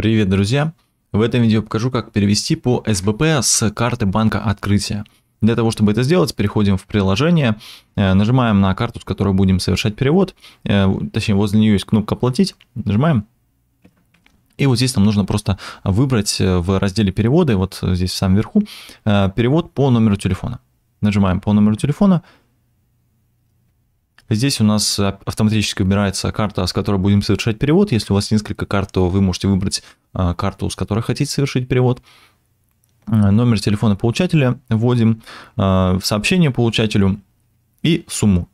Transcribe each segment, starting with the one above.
Привет, друзья! В этом видео покажу, как перевести по СБП с карты банка открытия. Для того, чтобы это сделать, переходим в приложение, э, нажимаем на карту, с которой будем совершать перевод, э, точнее, возле нее есть кнопка «Платить», нажимаем, и вот здесь нам нужно просто выбрать э, в разделе «Переводы», вот здесь в самом верху, перевод по номеру телефона. Нажимаем по номеру телефона, Здесь у нас автоматически выбирается карта, с которой будем совершать перевод. Если у вас несколько карт, то вы можете выбрать а, карту, с которой хотите совершить перевод. А, номер телефона получателя вводим, а, сообщение получателю и сумму.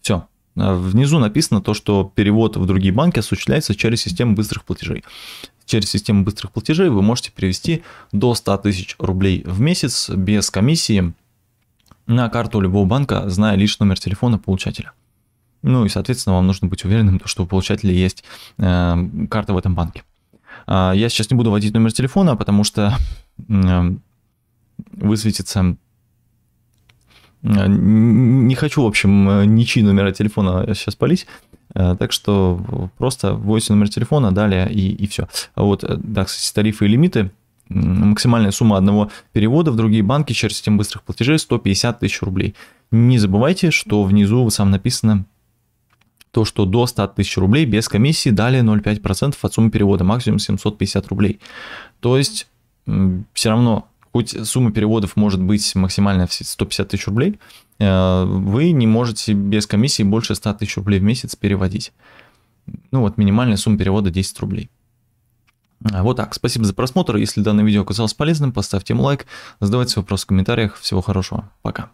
Все. Внизу написано то, что перевод в другие банки осуществляется через систему быстрых платежей. Через систему быстрых платежей вы можете перевести до 100 тысяч рублей в месяц без комиссии на карту любого банка, зная лишь номер телефона получателя. Ну и, соответственно, вам нужно быть уверенным, что у получателя есть э, карта в этом банке. Э, я сейчас не буду вводить номер телефона, потому что э, высветится... Э, не хочу, в общем, ничьи номера телефона сейчас палить. Э, так что просто вводите номер телефона, далее и, и все. Вот, э, да, кстати, тарифы и лимиты – максимальная сумма одного перевода в другие банки через систему быстрых платежей 150 тысяч рублей. Не забывайте, что внизу вот сам написано то, что до 100 тысяч рублей без комиссии, далее 0,5% от суммы перевода, максимум 750 рублей. То есть все равно, хоть сумма переводов может быть максимально 150 тысяч рублей, э, вы не можете без комиссии больше 100 тысяч рублей в месяц переводить. Ну вот минимальная сумма перевода 10 рублей. А, вот так. Спасибо за просмотр. Если данное видео оказалось полезным, поставьте ему лайк, задавайте вопросы в комментариях. Всего хорошего. Пока.